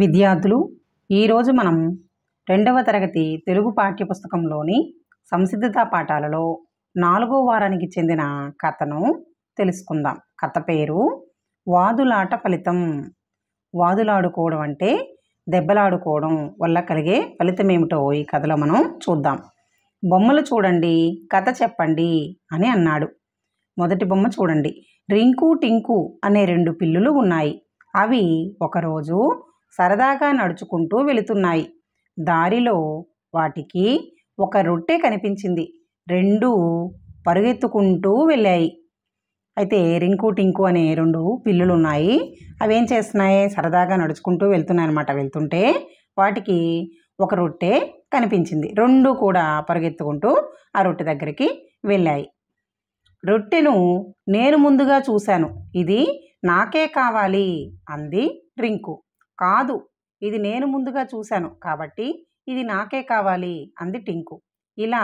విద్యార్థులు ఈరోజు మనం రెండవ తరగతి తెలుగు పాఠ్యపుస్తకంలోని సంసిద్ధత పాఠాలలో నాలుగో వారానికి చెందిన కథను తెలుసుకుందాం కథ పేరు వాదులాట ఫలితం వాదులాడుకోవడం అంటే దెబ్బలాడుకోవడం వల్ల కలిగే ఫలితం ఏమిటో ఈ కథలో మనం చూద్దాం బొమ్మలు చూడండి కథ చెప్పండి అని అన్నాడు మొదటి బొమ్మ చూడండి రింకు టింకు అనే రెండు పిల్లులు ఉన్నాయి అవి ఒకరోజు సరదాగా నడుచుకుంటూ వెళుతున్నాయి దారిలో వాటికి ఒక రొట్టె కనిపించింది రెండు పరుగెత్తుకుంటూ వెళ్ళాయి అయితే రింకు టింకు అనే రెండు పిల్లులు ఉన్నాయి అవి ఏం చేస్తున్నాయి సరదాగా నడుచుకుంటూ వెళ్తున్నాయి అనమాట వెళ్తుంటే వాటికి ఒక రొట్టె కనిపించింది రెండు కూడా పరుగెత్తుకుంటూ ఆ రొట్టె దగ్గరికి వెళ్ళాయి రొట్టెను నేను ముందుగా చూశాను ఇది నాకే కావాలి అంది రింకు కాదు ఇది నేను ముందుగా చూశాను కాబట్టి ఇది నాకే కావాలి అంది టింకు ఇలా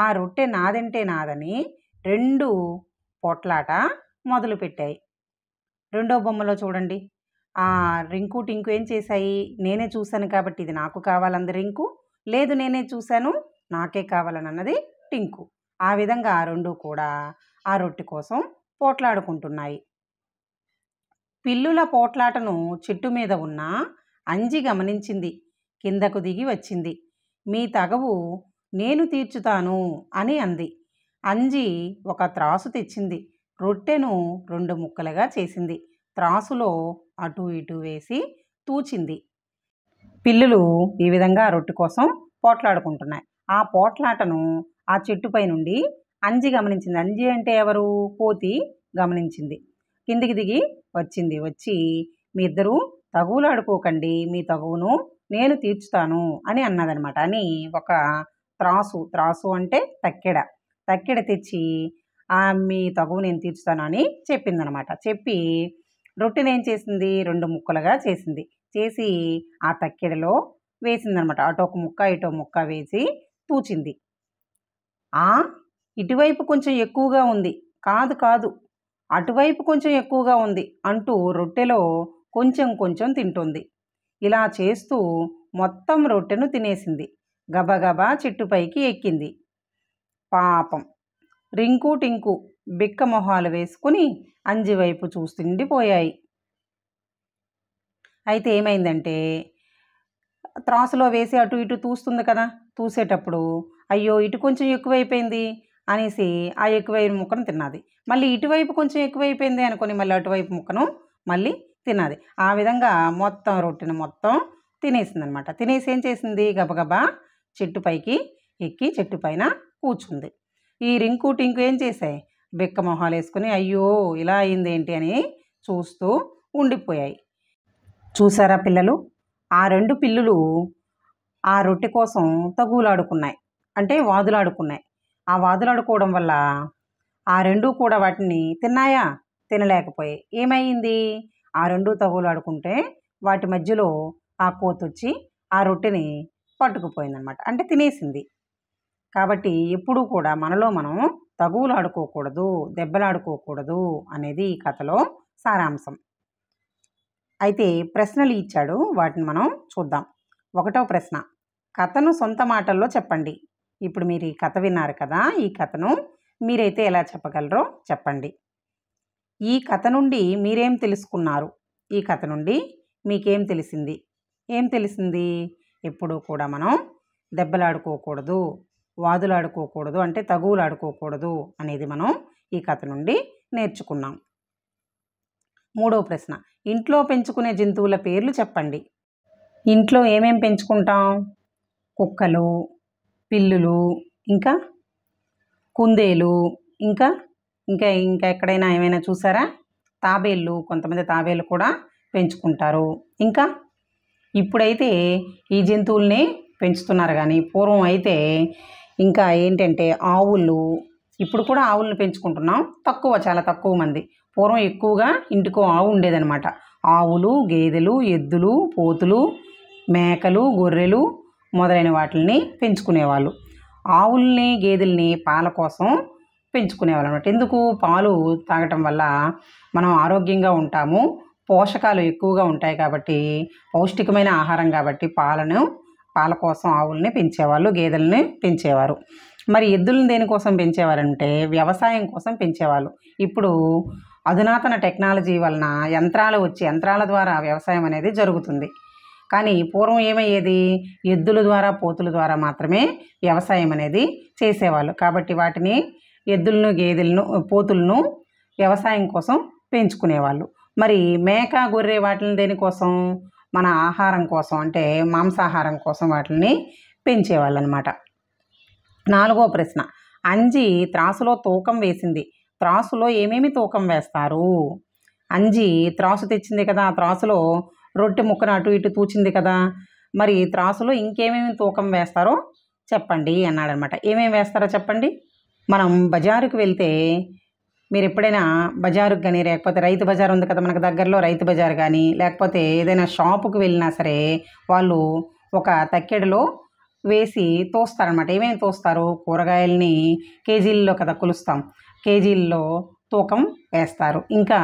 ఆ రొట్టె నాదంటే నాదని రెండు పొట్లాట మొదలుపెట్టాయి రెండో బొమ్మలో చూడండి ఆ రింకు టింకు ఏం చేశాయి నేనే చూశాను కాబట్టి ఇది నాకు కావాలంది రింకు లేదు నేనే చూశాను నాకే కావాలని అన్నది టింకు ఆ విధంగా ఆ రెండు కూడా ఆ రొట్టె కోసం పోట్లాడుకుంటున్నాయి పిల్లుల పోట్లాటను చెట్టు మీద ఉన్న అంజి గమనించింది కిందకు దిగి వచ్చింది మీ తగవు నేను తీర్చుతాను అని అంది అంజి ఒక త్రాసు తెచ్చింది రొట్టెను రెండు ముక్కలుగా చేసింది త్రాసులో అటు ఇటు వేసి తూచింది పిల్లులు ఈ విధంగా రొట్టె కోసం పోట్లాడుకుంటున్నాయి ఆ పోట్లాటను ఆ చెట్టుపై నుండి అంజి గమనించింది అంజి అంటే ఎవరు పోతి గమనించింది కిందికి దిగి వచ్చింది వచ్చి మీ ఇద్దరూ తగువులాడుకోకండి మీ తగువును నేను తీర్చుతాను అని అన్నదనమాట అని ఒక త్రాసు త్రాసు అంటే తక్కెడ తక్కెడ తెచ్చి మీ తగువు నేను తీర్చుతాను అని చెప్పిందనమాట చెప్పి రొట్టెని ఏం చేసింది రెండు ముక్కలుగా చేసింది చేసి ఆ తక్కెడలో వేసిందనమాట అటో ఒక ముక్క ఇటో ముక్క వేసి తూచింది ఆ ఇటువైపు కొంచెం ఎక్కువగా ఉంది కాదు కాదు అటువైపు కొంచెం ఎక్కువగా ఉంది అంటూ రొట్టెలో కొంచెం కొంచెం తింటుంది ఇలా చేస్తూ మొత్తం రొట్టెను తినేసింది గబగబా చెట్టుపైకి ఎక్కింది పాపం రింకు టింకు బిక్క మొహాలు వేసుకుని అంజివైపు చూస్తుండిపోయాయి అయితే ఏమైందంటే త్రాసులో వేసి అటు ఇటు తూస్తుంది కదా తూసేటప్పుడు అయ్యో ఇటు కొంచెం ఎక్కువైపోయింది అనేసి ఆ ఎక్కువైన ముక్కను తిన్నది మళ్ళీ ఇటువైపు కొంచెం ఎక్కువైపోయింది అనుకుని మళ్ళీ అటువైపు ముక్కను మళ్ళీ తిన్నది ఆ విధంగా మొత్తం రొట్టెను మొత్తం తినేసింది అనమాట తినేసి ఏం చేసింది గబగబా చెట్టు పైకి ఎక్కి చెట్టు పైన కూర్చుంది ఈ రింకు టింకు ఏం చేశాయి బిక్క మొహాలు వేసుకుని అయ్యో ఇలా అయింది ఏంటి అని చూస్తూ ఉండిపోయాయి చూసారా పిల్లలు ఆ రెండు పిల్లులు ఆ రొట్టె కోసం తగులాడుకున్నాయి అంటే వాదులాడుకున్నాయి ఆ వాదులాడుకోవడం వల్ల ఆ రెండు కూడా వాటిని తిన్నాయా తినలేకపోయాయి ఏమైంది ఆ రెండు తగులాడుకుంటే వాటి మధ్యలో ఆ కోత వచ్చి ఆ రొట్టెని పట్టుకుపోయిందనమాట అంటే తినేసింది కాబట్టి ఎప్పుడూ కూడా మనలో మనం తగువులాడుకోకూడదు దెబ్బలాడుకోకూడదు అనేది ఈ కథలో సారాంశం అయితే ప్రశ్నలు ఇచ్చాడు వాటిని మనం చూద్దాం ఒకటో ప్రశ్న కథను సొంత మాటల్లో చెప్పండి ఇప్పుడు మీరు ఈ కథ విన్నారు కదా ఈ కథను మీరైతే ఎలా చెప్పగలరో చెప్పండి ఈ కథ నుండి మీరేం తెలుసుకున్నారు ఈ కథ నుండి మీకేం తెలిసింది ఏం తెలిసింది ఎప్పుడూ కూడా మనం దెబ్బలాడుకోకూడదు వాదులాడుకోకూడదు అంటే తగువులాడుకోకూడదు అనేది మనం ఈ కథ నుండి నేర్చుకున్నాం మూడవ ప్రశ్న ఇంట్లో పెంచుకునే జంతువుల పేర్లు చెప్పండి ఇంట్లో ఏమేం పెంచుకుంటాం కుక్కలు పిల్లులు ఇంకా కుందేలు ఇంకా ఇంకా ఇంకా ఎక్కడైనా ఏమైనా చూసారా తాబేళ్ళు కొంతమంది తాబేళ్ళు కూడా పెంచుకుంటారు ఇంకా ఇప్పుడైతే ఈ జంతువుల్ని పెంచుతున్నారు కానీ పూర్వం అయితే ఇంకా ఏంటంటే ఆవులు ఇప్పుడు కూడా ఆవులను పెంచుకుంటున్నాం తక్కువ చాలా తక్కువ మంది పూర్వం ఎక్కువగా ఇంటికో ఆవు ఉండేదనమాట ఆవులు గేదెలు ఎద్దులు పోతులు మేకలు గొర్రెలు మొదలైన వాటిని పెంచుకునేవాళ్ళు ఆవుల్ని గేదెల్ని పాల కోసం పెంచుకునేవాళ్ళు అనమాట ఎందుకు పాలు తాగటం వల్ల మనం ఆరోగ్యంగా ఉంటాము పోషకాలు ఎక్కువగా ఉంటాయి కాబట్టి పౌష్టికమైన ఆహారం కాబట్టి పాలను పాల కోసం ఆవుల్ని పెంచేవాళ్ళు గేదెలని పెంచేవారు మరి ఎద్దులను దేనికోసం పెంచేవారంటే వ్యవసాయం కోసం పెంచేవాళ్ళు ఇప్పుడు అధునాతన టెక్నాలజీ వలన యంత్రాలు వచ్చి యంత్రాల ద్వారా వ్యవసాయం అనేది జరుగుతుంది కానీ పూర్వం ఏమయ్యేది ఎద్దుల ద్వారా పోతుల ద్వారా మాత్రమే వ్యవసాయం అనేది చేసేవాళ్ళు కాబట్టి వాటిని ఎద్దులను గేదెలను పోతులను వ్యవసాయం కోసం పెంచుకునేవాళ్ళు మరి మేక గొర్రె వాటిని దేనికోసం మన ఆహారం కోసం అంటే మాంసాహారం కోసం వాటిని పెంచేవాళ్ళు అనమాట నాలుగో ప్రశ్న అంజి త్రాసులో తూకం వేసింది త్రాసులో ఏమేమి తూకం వేస్తారు అంజి త్రాసు తెచ్చింది కదా ఆ త్రాసులో రొట్టె ముక్కను అటు ఇటు తూచింది కదా మరి త్రాసులో ఇంకేమేమి తూకం వేస్తారో చెప్పండి అన్నాడనమాట ఏమేమి వేస్తారో చెప్పండి మనం బజారుకు వెళ్తే మీరు ఎప్పుడైనా బజారుకు కానీ లేకపోతే రైతు బజార్ ఉంది కదా మనకు దగ్గరలో రైతు బజార్ కానీ లేకపోతే ఏదైనా షాపుకు వెళ్ళినా సరే వాళ్ళు ఒక తక్కెడలో వేసి తోస్తారనమాట ఏమేమి తోస్తారు కూరగాయలని కేజీల్లో కదా కొలుస్తాం కేజీల్లో తూకం వేస్తారు ఇంకా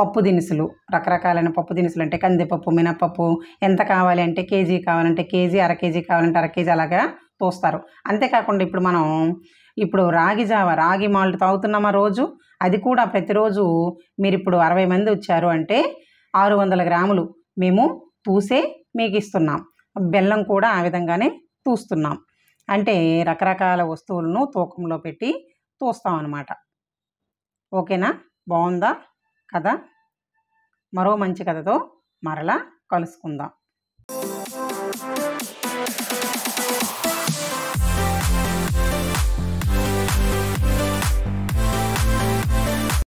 పప్పు దినుసులు రకరకాలైన పప్పు దినుసులు అంటే కందిపప్పు మినపప్పు ఎంత కావాలి అంటే కేజీ కావాలంటే కేజీ అర కేజీ కావాలంటే అర కేజీ అలాగా తోస్తారు అంతేకాకుండా ఇప్పుడు మనం ఇప్పుడు రాగి జావ రాగి మాల్ట్ తాగుతున్నామా రోజు అది కూడా ప్రతిరోజు మీరు ఇప్పుడు అరవై మంది వచ్చారు అంటే ఆరు వందల గ్రాములు మేము తూసే మీకు ఇస్తున్నాం బెల్లం కూడా ఆ విధంగానే తూస్తున్నాం అంటే రకరకాల వస్తువులను తూకంలో పెట్టి తూస్తాం అన్నమాట ఓకేనా బాగుందా కథ మరో మంచి కథతో మరలా కలుసుకుందాం